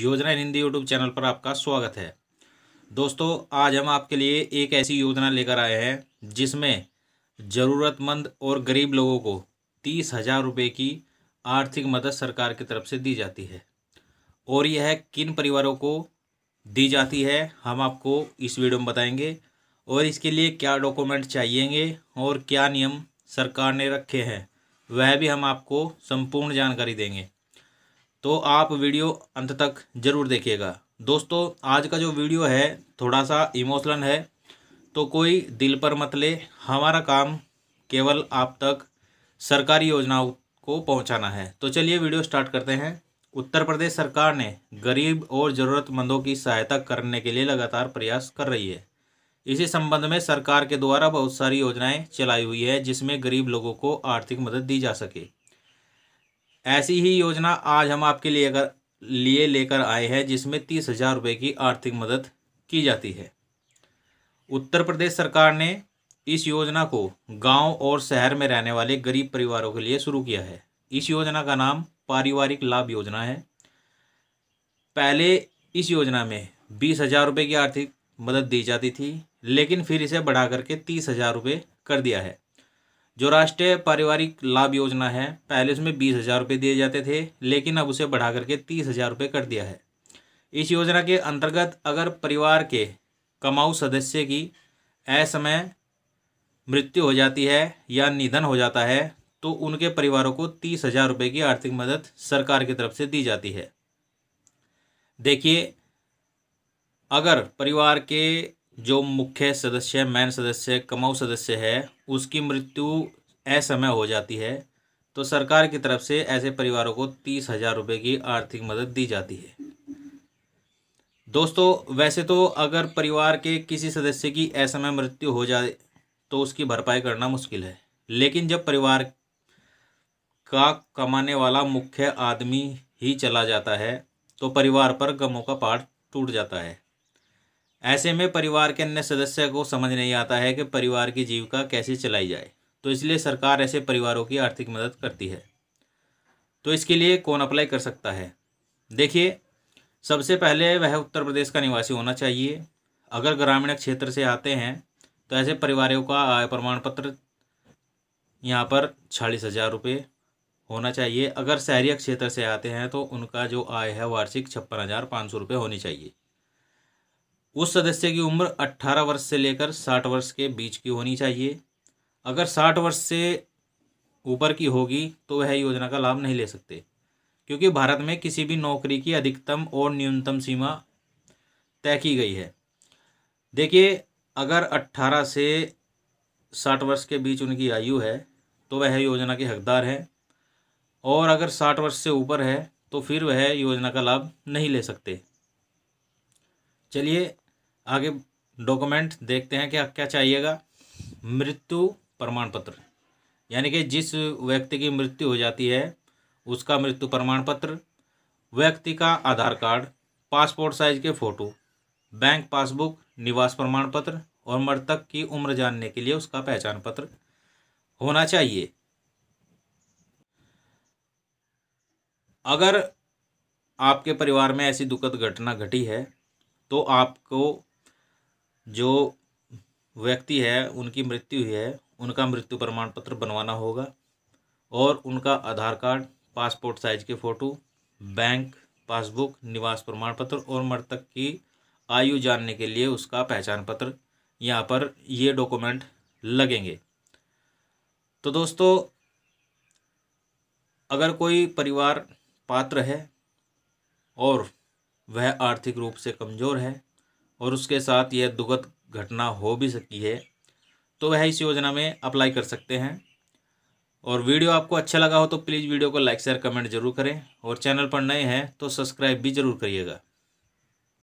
योजना Hindi YouTube channel पर आपका स्वागत है दोस्तों आज हम आपके लिए एक ऐसी योजना लेकर आए हैं जिसमें ज़रूरतमंद और गरीब लोगों को तीस हज़ार रुपये की आर्थिक मदद सरकार की तरफ से दी जाती है और यह किन परिवारों को दी जाती है हम आपको इस वीडियो में बताएंगे और इसके लिए क्या डॉक्यूमेंट चाहिएंगे और क्या नियम सरकार ने रखे हैं वह भी हम आपको संपूर्ण जानकारी देंगे तो आप वीडियो अंत तक ज़रूर देखिएगा दोस्तों आज का जो वीडियो है थोड़ा सा इमोशनल है तो कोई दिल पर मत ले हमारा काम केवल आप तक सरकारी योजनाओं को पहुंचाना है तो चलिए वीडियो स्टार्ट करते हैं उत्तर प्रदेश सरकार ने गरीब और ज़रूरतमंदों की सहायता करने के लिए लगातार प्रयास कर रही है इसी संबंध में सरकार के द्वारा बहुत सारी योजनाएं चलाई हुई है जिसमें गरीब लोगों को आर्थिक मदद दी जा सके ऐसी ही योजना आज हम आपके लिए अगर लिए लेकर आए हैं जिसमें तीस हजार रुपये की आर्थिक मदद की जाती है उत्तर प्रदेश सरकार ने इस योजना को गांव और शहर में रहने वाले गरीब परिवारों के लिए शुरू किया है इस योजना का नाम पारिवारिक लाभ योजना है पहले इस योजना में बीस हजार रुपये की आर्थिक मदद दी जाती थी लेकिन फिर इसे बढ़ा करके तीस हजार रुपये कर दिया है जो राष्ट्रीय पारिवारिक लाभ योजना है पहले उसमें बीस हज़ार रुपये दिए जाते थे लेकिन अब उसे बढ़ा करके तीस हज़ार रुपये कर दिया है इस योजना के अंतर्गत अगर परिवार के कमाऊ सदस्य की असमय मृत्यु हो जाती है या निधन हो जाता है तो उनके परिवारों को तीस हज़ार रुपये की आर्थिक मदद सरकार की तरफ से दी जाती है देखिए अगर परिवार के जो मुख्य सदस्य मैन सदस्य कमाऊ सदस्य है उसकी मृत्यु असमय हो जाती है तो सरकार की तरफ से ऐसे परिवारों को तीस हज़ार रुपये की आर्थिक मदद दी जाती है दोस्तों वैसे तो अगर परिवार के किसी सदस्य की असमय मृत्यु हो जाए तो उसकी भरपाई करना मुश्किल है लेकिन जब परिवार का कमाने वाला मुख्य आदमी ही चला जाता है तो परिवार पर गमों का पाठ टूट जाता है ऐसे में परिवार के अन्य सदस्य को समझ नहीं आता है कि परिवार की जीविका कैसे चलाई जाए तो इसलिए सरकार ऐसे परिवारों की आर्थिक मदद करती है तो इसके लिए कौन अप्लाई कर सकता है देखिए सबसे पहले वह उत्तर प्रदेश का निवासी होना चाहिए अगर ग्रामीण क्षेत्र से आते हैं तो ऐसे परिवारों का आय प्रमाण पत्र यहाँ पर छालीस हज़ार रुपये होना चाहिए अगर शहरी क्षेत्र से आते हैं तो उनका जो आय है वार्षिक छप्पन हज़ार पाँच सौ रुपये होनी चाहिए उस सदस्य की उम्र 18 वर्ष से लेकर 60 वर्ष के बीच की होनी चाहिए अगर 60 वर्ष से ऊपर की होगी तो वह योजना का लाभ नहीं ले सकते क्योंकि भारत में किसी भी नौकरी की अधिकतम और न्यूनतम सीमा तय की गई है देखिए अगर 18 से 60 वर्ष के बीच उनकी आयु है तो वह योजना के हकदार हैं और अगर 60 वर्ष से ऊपर है तो फिर वह योजना का लाभ नहीं ले सकते चलिए आगे डॉक्यूमेंट देखते हैं क्या क्या चाहिएगा मृत्यु प्रमाण पत्र यानी कि जिस व्यक्ति की मृत्यु हो जाती है उसका मृत्यु प्रमाण पत्र व्यक्ति का आधार कार्ड पासपोर्ट साइज के फ़ोटो बैंक पासबुक निवास प्रमाण पत्र और मृतक की उम्र जानने के लिए उसका पहचान पत्र होना चाहिए अगर आपके परिवार में ऐसी दुखद घटना घटी है तो आपको जो व्यक्ति है उनकी मृत्यु हुई है उनका मृत्यु प्रमाण पत्र बनवाना होगा और उनका आधार कार्ड पासपोर्ट साइज के फ़ोटो बैंक पासबुक निवास प्रमाण पत्र और मृतक की आयु जानने के लिए उसका पहचान पत्र यहाँ पर ये डॉक्यूमेंट लगेंगे तो दोस्तों अगर कोई परिवार पात्र है और वह आर्थिक रूप से कमज़ोर है और उसके साथ यह दुखद घटना हो भी सकती है तो वह इस योजना में अप्लाई कर सकते हैं और वीडियो आपको अच्छा लगा हो तो प्लीज़ वीडियो को लाइक शेयर कमेंट जरूर करें और चैनल पर नए हैं तो सब्सक्राइब भी जरूर करिएगा